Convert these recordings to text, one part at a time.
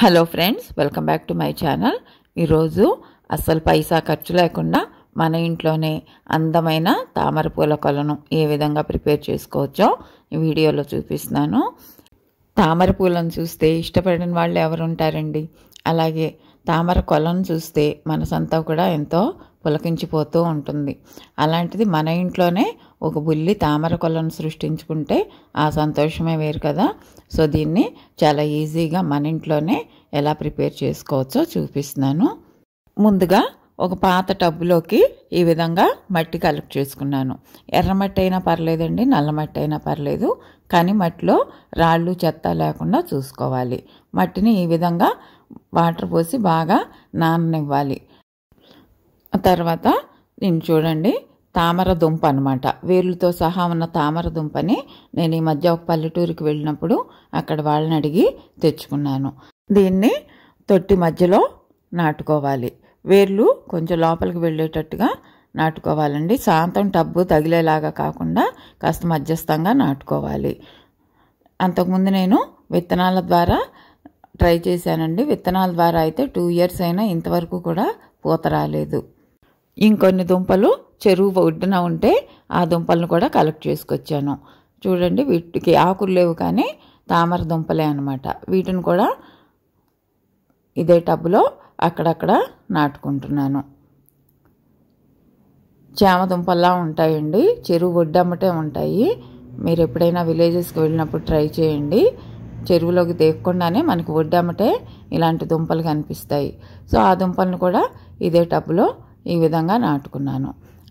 hello friends welcome back to my channel ఈరోజు అస్సలు పైసా ఖర్చు లేకుండా మన ఇంట్లోనే అందమైన తామర పూల కొలను ఏ విధంగా ప్రిపేర్ చేసుకోవచ్చో ఈ వీడియోలో చూపిస్తున్నాను తామర పూలను చూస్తే ఇష్టపడిన వాళ్ళు ఎవరు ఉంటారండి అలాగే తామర కొలను చూస్తే మనసంతా కూడా ఎంతో పులకించిపోతూ ఉంటుంది అలాంటిది మన ఇంట్లోనే ఒక బుల్లి తామర కొలను సృష్టించుకుంటే ఆ సంతోషమే వేరు కదా సో దీన్ని చాలా ఈజీగా మన ఇంట్లోనే ఎలా ప్రిపేర్ చేసుకోవచ్చో చూపిస్తున్నాను ముందుగా ఒక పాత టబ్బులోకి ఈ విధంగా మట్టి కలెక్ట్ చేసుకున్నాను ఎర్రమట్టి అయినా పర్లేదండి నల్లమట్టి అయినా పర్లేదు కానీ మట్టిలో రాళ్ళు చెత్త లేకుండా చూసుకోవాలి మట్టిని ఈ విధంగా వాటర్ పోసి బాగా నాననివ్వాలి తర్వాత నేను చూడండి తామర దుంప అనమాట వేర్లతో సహా ఉన్న తామర దుంపని నేను ఈ మధ్య ఒక పల్లెటూరికి వెళ్ళినప్పుడు అక్కడ వాళ్ళని అడిగి తెచ్చుకున్నాను దీన్ని తొట్టి మధ్యలో నాటుకోవాలి వేర్లు కొంచెం లోపలికి వెళ్ళేటట్టుగా నాటుకోవాలండి సాయంత్రం టబ్బు తగిలేలాగా కాకుండా కాస్త మధ్యస్థంగా నాటుకోవాలి అంతకుముందు నేను విత్తనాల ద్వారా ట్రై చేశానండి విత్తనాల ద్వారా అయితే టూ ఇయర్స్ అయినా ఇంతవరకు కూడా పూత రాలేదు ఇంకొన్ని దుంపలు చెరువు ఒడ్డున ఉంటే ఆ దుంపలను కూడా కలెక్ట్ చేసుకొచ్చాను చూడండి వీటికి ఆకులు లేవు కానీ తామర దుంపలే అనమాట వీటిని కూడా ఇదే టబ్లో అక్కడక్కడ నాటుకుంటున్నాను చామ దుంపల్లా ఉంటాయండి చెరువు ఒడ్డమ్మటే ఉంటాయి మీరు ఎప్పుడైనా విలేజెస్కి వెళ్ళినప్పుడు ట్రై చేయండి చెరువులోకి దేకకుండానే మనకు ఒడ్డమ్మటే ఇలాంటి దుంపలు కనిపిస్తాయి సో ఆ దుంపలను కూడా ఇదే టబ్లో ఈ విధంగా నాటుకున్నాను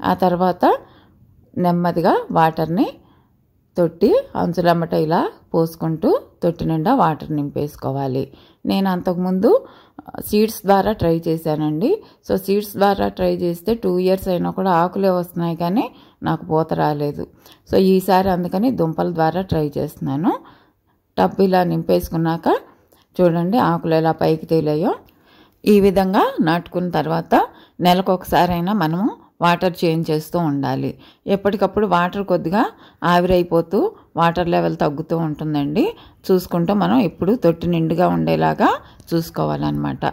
ఆ తర్వాత నెమ్మదిగా వాటర్ని తొట్టి అంచులమ్మట ఇలా పోసుకుంటూ తొట్టి నిండా వాటర్ నింపేసుకోవాలి నేను అంతకుముందు సీడ్స్ ద్వారా ట్రై చేశానండి సో సీడ్స్ ద్వారా ట్రై చేస్తే టూ ఇయర్స్ అయినా కూడా ఆకులే వస్తున్నాయి కానీ నాకు పూత రాలేదు సో ఈసారి అందుకని దుంపల ద్వారా ట్రై చేస్తున్నాను టబ్ ఇలా నింపేసుకున్నాక చూడండి ఆకులు ఎలా పైకి తేలాయో ఈ విధంగా నాటుకున్న తర్వాత నెలకు ఒకసారైనా మనము వాటర్ చేంజ్ చేస్తూ ఉండాలి ఎప్పటికప్పుడు వాటర్ కొద్దిగా ఆవిరైపోతూ వాటర్ లెవెల్ తగ్గుతూ ఉంటుందండి చూసుకుంటూ మనం ఎప్పుడు తొట్టి నిండుగా ఉండేలాగా చూసుకోవాలన్నమాట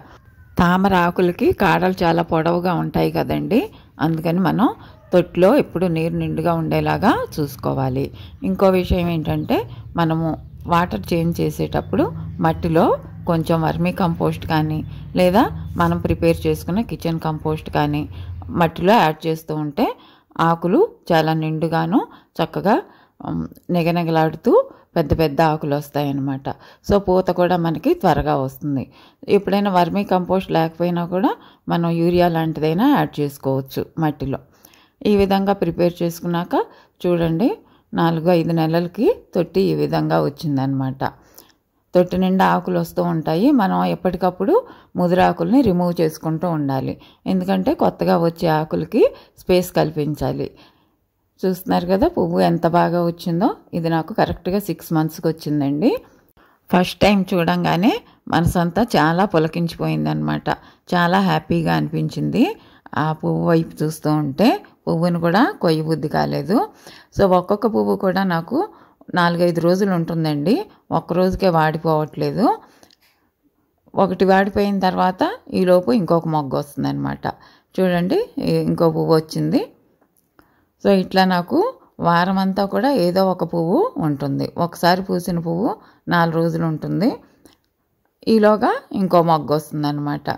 తామర ఆకులకి కాడలు చాలా పొడవుగా ఉంటాయి కదండి అందుకని మనం తొట్టిలో ఎప్పుడు నీరు నిండుగా ఉండేలాగా చూసుకోవాలి ఇంకో విషయం ఏంటంటే మనము వాటర్ చేంజ్ చేసేటప్పుడు మట్టిలో కొంచెం వర్మీ కంపోస్ట్ కానీ లేదా మనం ప్రిపేర్ చేసుకున్న కిచెన్ కంపోస్ట్ కానీ మట్టిలో యాడ్ చేస్తూ ఉంటే ఆకులు చాలా నిండుగాను చక్కగా నెగనెగలాడుతూ పెద్ద పెద్ద ఆకులు వస్తాయన్నమాట సో పూత కూడా మనకి త్వరగా వస్తుంది ఎప్పుడైనా వర్మీ కంపోస్ట్ లేకపోయినా కూడా మనం యూరియా లాంటిదైనా యాడ్ చేసుకోవచ్చు మట్టిలో ఈ విధంగా ప్రిపేర్ చేసుకున్నాక చూడండి నాలుగు ఐదు నెలలకి తొట్టి ఈ విధంగా వచ్చిందనమాట తొట్టి నిండా ఆకులు వస్తూ ఉంటాయి మనం ఎప్పటికప్పుడు ముదిరాకుల్ని రిమూవ్ చేసుకుంటూ ఉండాలి ఎందుకంటే కొత్తగా వచ్చే ఆకులకి స్పేస్ కల్పించాలి చూస్తున్నారు కదా పువ్వు ఎంత బాగా వచ్చిందో ఇది నాకు కరెక్ట్గా సిక్స్ మంత్స్కి వచ్చిందండి ఫస్ట్ టైం చూడంగానే మనసంతా చాలా పులకించిపోయిందనమాట చాలా హ్యాపీగా అనిపించింది ఆ పువ్వు వైపు చూస్తూ ఉంటే పువ్వును కూడా కొయ్యబుద్ధి బుద్ధి కాలేదు సో ఒక్కొక్క పువ్వు కూడా నాకు నాలుగైదు రోజులు ఉంటుందండి ఒక్కరోజుకే వాడిపోవట్లేదు ఒకటి వాడిపోయిన తర్వాత ఈలోపు ఇంకొక మొగ్గ వస్తుందన్నమాట చూడండి ఇంకో పువ్వు వచ్చింది సో ఇట్లా నాకు వారం అంతా కూడా ఏదో ఒక పువ్వు ఉంటుంది ఒకసారి పూసిన పువ్వు నాలుగు రోజులు ఉంటుంది ఈలోగా ఇంకో మొగ్గ వస్తుందన్నమాట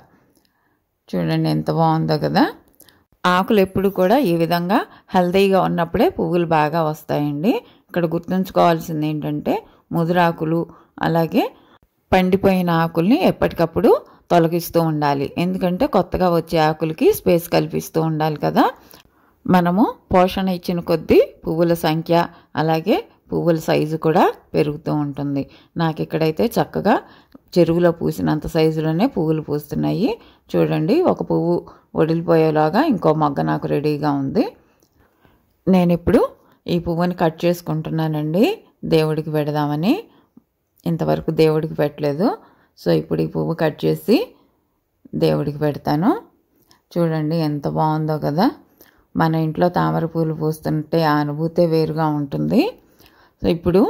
చూడండి ఎంత బాగుందో కదా ఆకులు ఎప్పుడు కూడా ఈ విధంగా హెల్దీగా ఉన్నప్పుడే పువ్వులు బాగా వస్తాయండి ఇక్కడ గుర్తుంచుకోవాల్సింది ఏంటంటే ముదురాకులు అలాగే పండిపోయిన ఆకుల్ని ఎప్పటికప్పుడు తొలగిస్తూ ఉండాలి ఎందుకంటే కొత్తగా వచ్చే ఆకులకి స్పేస్ కల్పిస్తూ ఉండాలి కదా మనము పోషణ ఇచ్చిన కొద్దీ పువ్వుల సంఖ్య అలాగే పువ్వుల సైజు కూడా పెరుగుతూ ఉంటుంది నాకు ఇక్కడైతే చక్కగా చెరువులో పూసినంత సైజులోనే పువ్వులు పూస్తున్నాయి చూడండి ఒక పువ్వు వడిలిపోయేలాగా ఇంకో మగ్గ నాకు రెడీగా ఉంది నేను ఇప్పుడు ఈ పువ్వుని కట్ చేసుకుంటున్నానండి దేవుడికి పెడదామని ఇంతవరకు దేవుడికి పెట్టలేదు సో ఇప్పుడు ఈ పువ్వు కట్ చేసి దేవుడికి పెడతాను చూడండి ఎంత బాగుందో కదా మన ఇంట్లో తామర పూలు పూస్తుంటే ఆ అనుభూతే వేరుగా ఉంటుంది సో ఇప్పుడు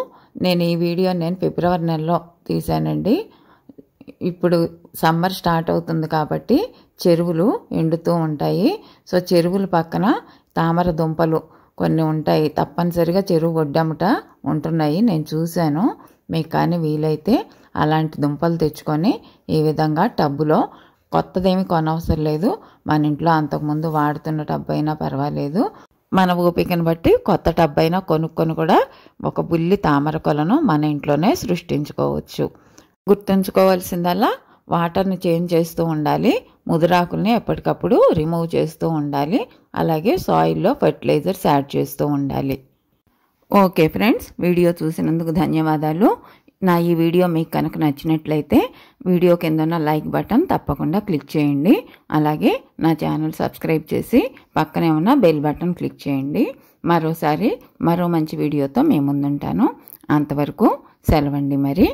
నేను ఈ వీడియో నేను ఫిబ్రవరి నెలలో తీశానండి ఇప్పుడు సమ్మర్ స్టార్ట్ అవుతుంది కాబట్టి చెరువులు ఎండుతూ ఉంటాయి సో చెరువుల పక్కన తామర దుంపలు కొన్ని ఉంటాయి తప్పనిసరిగా చెరువు గొడ్డముట ఉంటున్నాయి నేను చూశాను మీకు కానీ వీలైతే అలాంటి దుంపలు తెచ్చుకొని ఈ విధంగా టబ్బులో కొత్తదేమీ కొనవసరం లేదు మన ఇంట్లో అంతకుముందు వాడుతున్న టబ్ అయినా పర్వాలేదు మన ఊపికను బట్టి కొత్త టబ్ అయినా కొనుక్కొని కూడా ఒక బుల్లి తామర కొలను మన ఇంట్లోనే సృష్టించుకోవచ్చు గుర్తుంచుకోవాల్సిందల్లా వాటర్ని చేంజ్ చేస్తూ ఉండాలి ముదురాకుల్ని ఎప్పటికప్పుడు రిమూవ్ చేస్తూ ఉండాలి అలాగే సాయిల్లో ఫర్టిలైజర్స్ యాడ్ చేస్తూ ఉండాలి ఓకే ఫ్రెండ్స్ వీడియో చూసినందుకు ధన్యవాదాలు నా ఈ వీడియో మీకు కనుక నచ్చినట్లయితే వీడియో కింద ఉన్న లైక్ బటన్ తప్పకుండా క్లిక్ చేయండి అలాగే నా ఛానల్ సబ్స్క్రైబ్ చేసి పక్కనే ఉన్న బెల్ బటన్ క్లిక్ చేయండి మరోసారి మరో మంచి వీడియోతో మేము ముందుంటాను అంతవరకు సెలవండి మరి